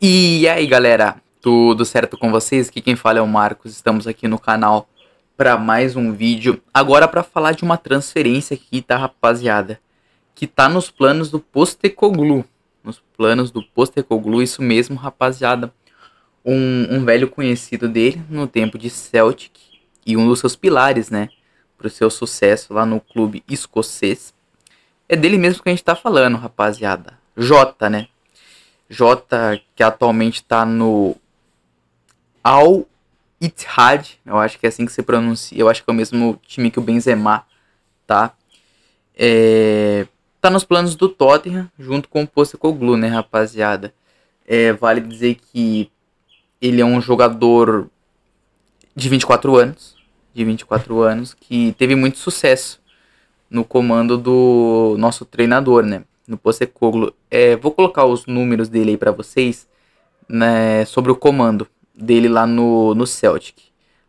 E aí galera, tudo certo com vocês? Aqui quem fala é o Marcos, estamos aqui no canal para mais um vídeo. Agora para falar de uma transferência aqui, tá rapaziada? Que tá nos planos do Postecoglu. Nos planos do Postecoglu, isso mesmo rapaziada. Um, um velho conhecido dele no tempo de Celtic e um dos seus pilares, né? Pro seu sucesso lá no clube escocês. É dele mesmo que a gente tá falando, rapaziada. Jota, né? Jota, que atualmente está no Al Ittihad, eu acho que é assim que se pronuncia, eu acho que é o mesmo time que o Benzema tá. É, tá nos planos do Tottenham, junto com o Postecoglou, né, rapaziada. É, vale dizer que ele é um jogador de 24 anos, de 24 anos, que teve muito sucesso no comando do nosso treinador, né? no Postecoglou. É, vou colocar os números dele aí para vocês né, sobre o comando dele lá no, no Celtic.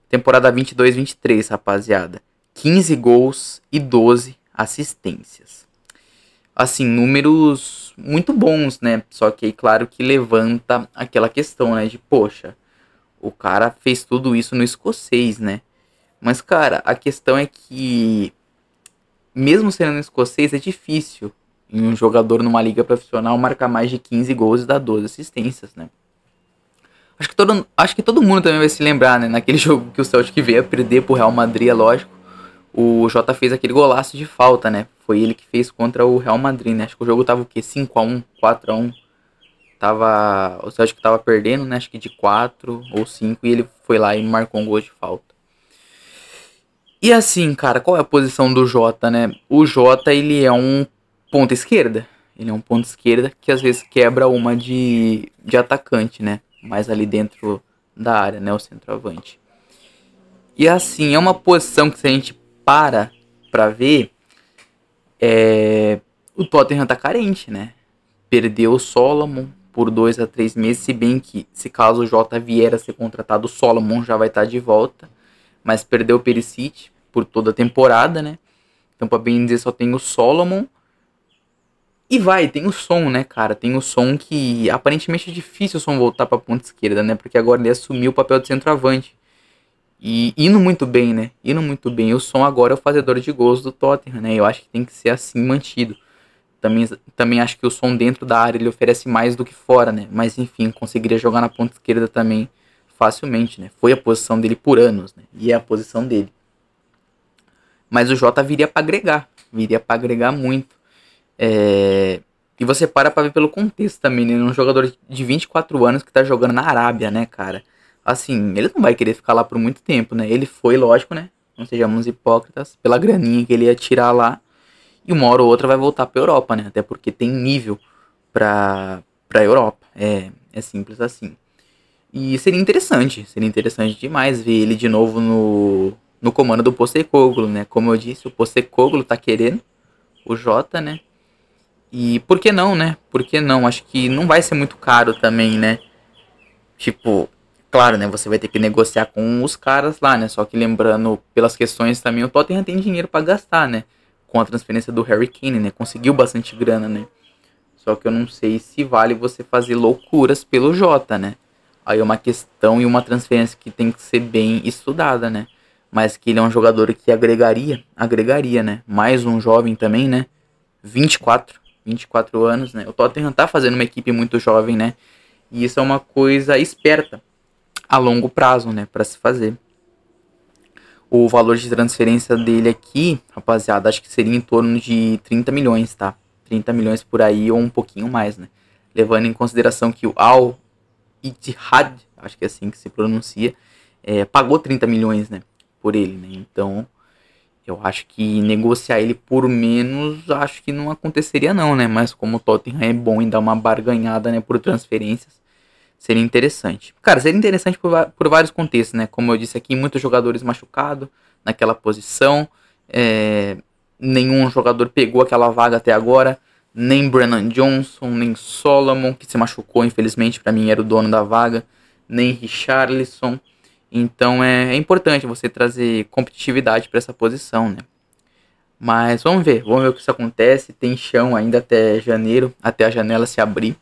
Temporada 22-23, rapaziada. 15 gols e 12 assistências. Assim, números muito bons, né? Só que aí, claro, que levanta aquela questão, né? De, poxa, o cara fez tudo isso no escocês, né? Mas, cara, a questão é que, mesmo sendo escocês, é difícil em um jogador numa liga profissional marcar mais de 15 gols e dar 12 assistências, né? Acho que todo, acho que todo mundo também vai se lembrar, né? Naquele jogo que o Celtic veio a perder pro Real Madrid, é lógico. O Jota fez aquele golaço de falta, né? Foi ele que fez contra o Real Madrid, né? Acho que o jogo tava o quê? 5x1, 4x1. Tava, o Celtic tava perdendo, né? Acho que de 4 ou 5 e ele foi lá e marcou um gol de falta. E assim, cara, qual é a posição do Jota, né? O Jota, ele é um ponta esquerda. Ele é um ponta esquerda que às vezes quebra uma de, de atacante, né? Mais ali dentro da área, né? O centroavante. E assim, é uma posição que se a gente para pra ver, é... o Tottenham tá carente, né? Perdeu o Solomon por dois a três meses, se bem que se caso o Jota vier a ser contratado, o Solomon já vai estar tá de volta. Mas perdeu o Perisic por toda a temporada, né? Então, pra bem dizer, só tem o Solomon e vai, tem o som, né, cara? Tem o som que aparentemente é difícil o som voltar pra ponta esquerda, né? Porque agora ele assumiu o papel de centroavante. E indo muito bem, né? Indo muito bem. O som agora é o fazedor de gols do Tottenham, né? Eu acho que tem que ser assim mantido. Também, também acho que o som dentro da área ele oferece mais do que fora, né? Mas enfim, conseguiria jogar na ponta esquerda também facilmente, né? Foi a posição dele por anos, né? E é a posição dele. Mas o Jota viria para agregar, viria para agregar muito. É, e você para pra ver pelo contexto também, né? Um jogador de 24 anos que tá jogando na Arábia, né, cara? Assim, ele não vai querer ficar lá por muito tempo, né? Ele foi, lógico, né? Não sejamos hipócritas, pela graninha que ele ia tirar lá. E uma hora ou outra vai voltar pra Europa, né? Até porque tem nível pra, pra Europa. É, é simples assim. E seria interessante, seria interessante demais ver ele de novo no, no comando do Postecoglou, né? Como eu disse, o Postecoglou tá querendo o Jota, né? E por que não, né? Por que não? Acho que não vai ser muito caro também, né? Tipo, claro, né? Você vai ter que negociar com os caras lá, né? Só que lembrando, pelas questões também, o Tottenham tem dinheiro para gastar, né? Com a transferência do Harry Kane, né? Conseguiu bastante grana, né? Só que eu não sei se vale você fazer loucuras pelo Jota, né? Aí é uma questão e uma transferência que tem que ser bem estudada, né? Mas que ele é um jogador que agregaria, agregaria, né? Mais um jovem também, né? 24 24 anos, né? O Tottenham tá fazendo uma equipe muito jovem, né? E isso é uma coisa esperta a longo prazo, né, para se fazer. O valor de transferência dele aqui, rapaziada, acho que seria em torno de 30 milhões, tá? 30 milhões por aí ou um pouquinho mais, né? Levando em consideração que o Al Ittihad, acho que é assim que se pronuncia, é, pagou 30 milhões, né, por ele, né? Então, eu acho que negociar ele por menos, acho que não aconteceria não, né? Mas como o Tottenham é bom em dar uma barganhada, né, por transferências, seria interessante. Cara, seria interessante por, por vários contextos, né? Como eu disse aqui, muitos jogadores machucados naquela posição, é, nenhum jogador pegou aquela vaga até agora, nem Brennan Johnson, nem Solomon, que se machucou, infelizmente, para mim era o dono da vaga, nem Richarlison. Então é, é importante você trazer competitividade para essa posição, né? Mas vamos ver, vamos ver o que isso acontece. Tem chão ainda até janeiro, até a janela se abrir.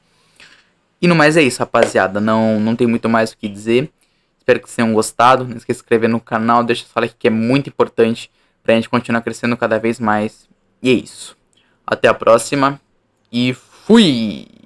E no mais é isso, rapaziada. Não, não tem muito mais o que dizer. Espero que vocês tenham gostado. Não esqueça de se inscrever no canal, deixa eu falar aqui que é muito importante pra gente continuar crescendo cada vez mais. E é isso. Até a próxima e fui!